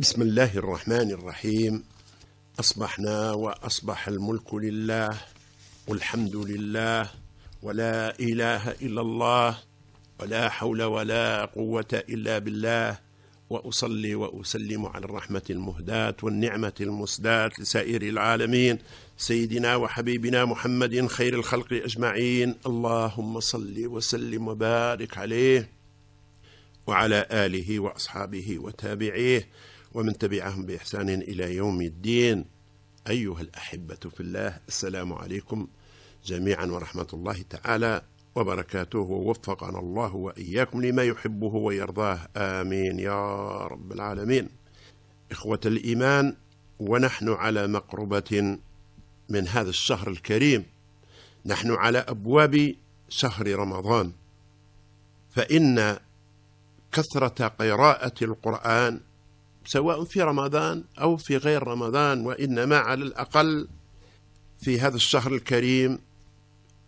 بسم الله الرحمن الرحيم أصبحنا وأصبح الملك لله والحمد لله ولا إله إلا الله ولا حول ولا قوة إلا بالله وأصلي وأسلم على الرحمة المهداة والنعمة المسداة لسائر العالمين سيدنا وحبيبنا محمد خير الخلق أجمعين اللهم صل وسلم وبارك عليه وعلى آله وأصحابه وتابعيه ومن تبعهم بإحسان إلى يوم الدين أيها الأحبة في الله السلام عليكم جميعا ورحمة الله تعالى وبركاته ووفقنا الله وإياكم لما يحبه ويرضاه آمين يا رب العالمين إخوة الإيمان ونحن على مقربة من هذا الشهر الكريم نحن على أبواب شهر رمضان فإن كثرة قراءة القرآن سواء في رمضان أو في غير رمضان وإنما على الأقل في هذا الشهر الكريم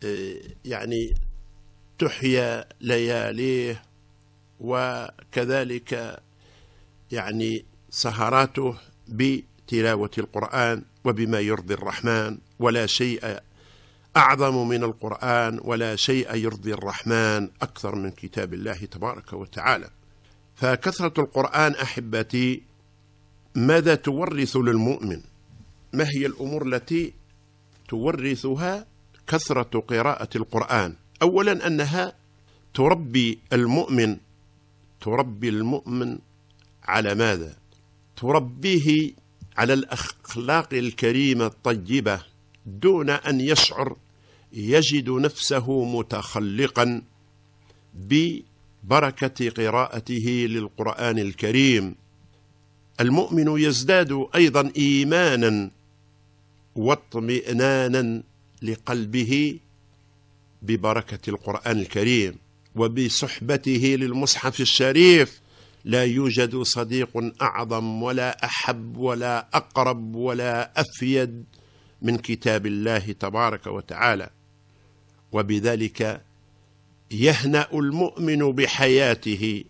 آه، يعني تحيا لياليه وكذلك يعني سهراته بتلاوة القرآن وبما يرضي الرحمن ولا شيء أعظم من القرآن ولا شيء يرضي الرحمن أكثر من كتاب الله تبارك وتعالى فكثرة القرآن أحبتي ماذا تورث للمؤمن ما هي الأمور التي تورثها كثرة قراءة القرآن أولا أنها تربي المؤمن تربي المؤمن على ماذا تربيه على الأخلاق الكريمة الطيبة دون أن يشعر يجد نفسه متخلقا ب بركه قراءته للقران الكريم المؤمن يزداد ايضا ايمانا واطمئنانا لقلبه ببركه القران الكريم وبصحبته للمصحف الشريف لا يوجد صديق اعظم ولا احب ولا اقرب ولا افيد من كتاب الله تبارك وتعالى وبذلك يهنأ المؤمن بحياته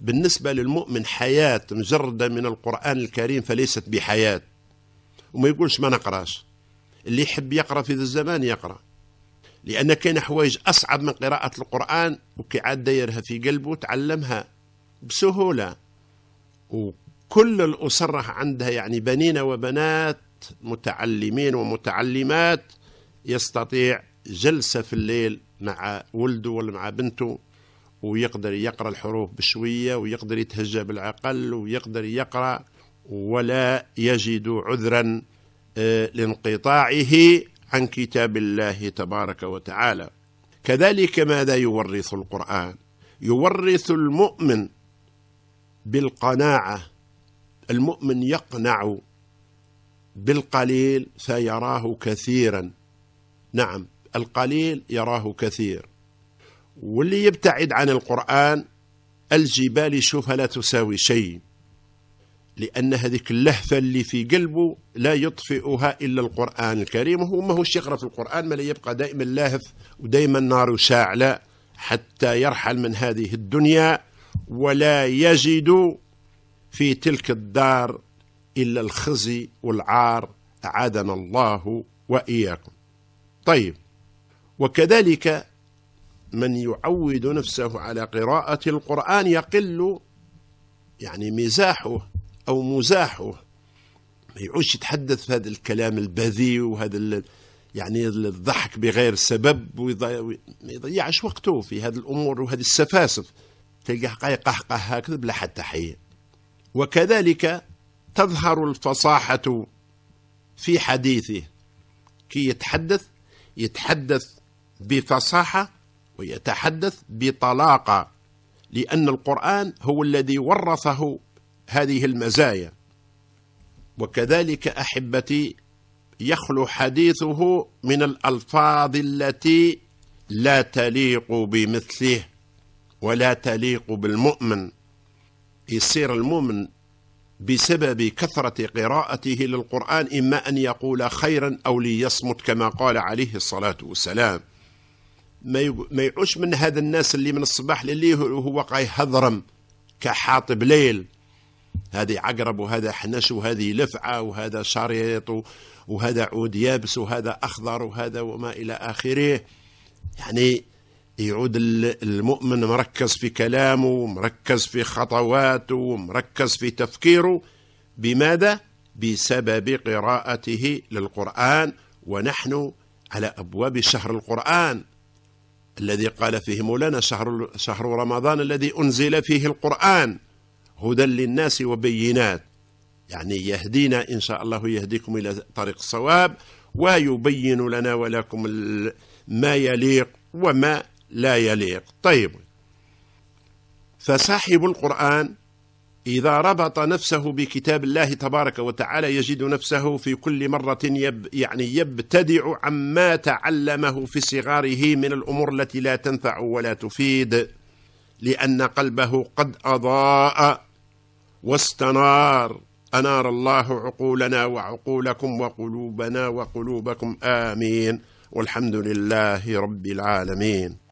بالنسبة للمؤمن حياة مجردة من القرآن الكريم فليست بحياة وما يقولش ما نقراش اللي يحب يقرأ في ذا الزمان يقرأ لأن كان حوايج أصعب من قراءة القرآن وكي عاد دايرها في قلبه تعلمها بسهولة وكل الأسرة عندها يعني بنين وبنات متعلمين ومتعلمات يستطيع جلسة في الليل مع ولده ولا مع بنته ويقدر يقرأ الحروف بشوية ويقدر يتهجى بالعقل ويقدر يقرأ ولا يجد عذرا آه، لانقطاعه عن كتاب الله تبارك وتعالى كذلك ماذا يورث القرآن يورث المؤمن بالقناعة المؤمن يقنع بالقليل سيراه كثيرا نعم القليل يراه كثير واللي يبتعد عن القرآن الجبال يشوفها لا تساوي شيء لأن هذيك اللهفة اللي في قلبه لا يطفئها إلا القرآن الكريم وهو ما هو يقرأ في القرآن ما يبقى دائما لاهف ودائما نار شاعلة حتى يرحل من هذه الدنيا ولا يجد في تلك الدار إلا الخزي والعار أعادنا الله وإياكم طيب وكذلك من يعود نفسه على قراءة القرآن يقل يعني مزاحه أو مزاحه ما يعودش يتحدث هذا الكلام البذيء وهذا يعني الضحك بغير سبب ما يضيعش وقته في هذه الأمور وهذه السفاسف تلقاه قهقه هكذا بلا حتى حي وكذلك تظهر الفصاحة في حديثه كي يتحدث يتحدث بفصاحة ويتحدث بطلاقة لأن القرآن هو الذي ورثه هذه المزايا وكذلك أحبتي يخلو حديثه من الألفاظ التي لا تليق بمثله ولا تليق بالمؤمن يصير المؤمن بسبب كثرة قراءته للقرآن إما أن يقول خيرا أو ليصمت كما قال عليه الصلاة والسلام ما يعوش من هذا الناس اللي من الصباح لليه وهو قاي هضرم كحاطب ليل هذه عقرب وهذا حنش وهذه لفعة وهذا شريط وهذا عود يابس وهذا أخضر وهذا وما إلى آخره يعني يعود المؤمن مركز في كلامه مركز في خطواته مركز في تفكيره بماذا؟ بسبب قراءته للقرآن ونحن على أبواب شهر القرآن الذي قال فيه مولانا شهر, شهر رمضان الذي أنزل فيه القرآن هدى للناس وبينات يعني يهدينا إن شاء الله يهديكم إلى طريق الصواب ويبين لنا ولكم ما يليق وما لا يليق طيب فصاحب القرآن إذا ربط نفسه بكتاب الله تبارك وتعالى يجد نفسه في كل مرة يب يعني يبتدع عما تعلمه في صغاره من الأمور التي لا تنفع ولا تفيد لأن قلبه قد أضاء واستنار أنار الله عقولنا وعقولكم وقلوبنا وقلوبكم آمين والحمد لله رب العالمين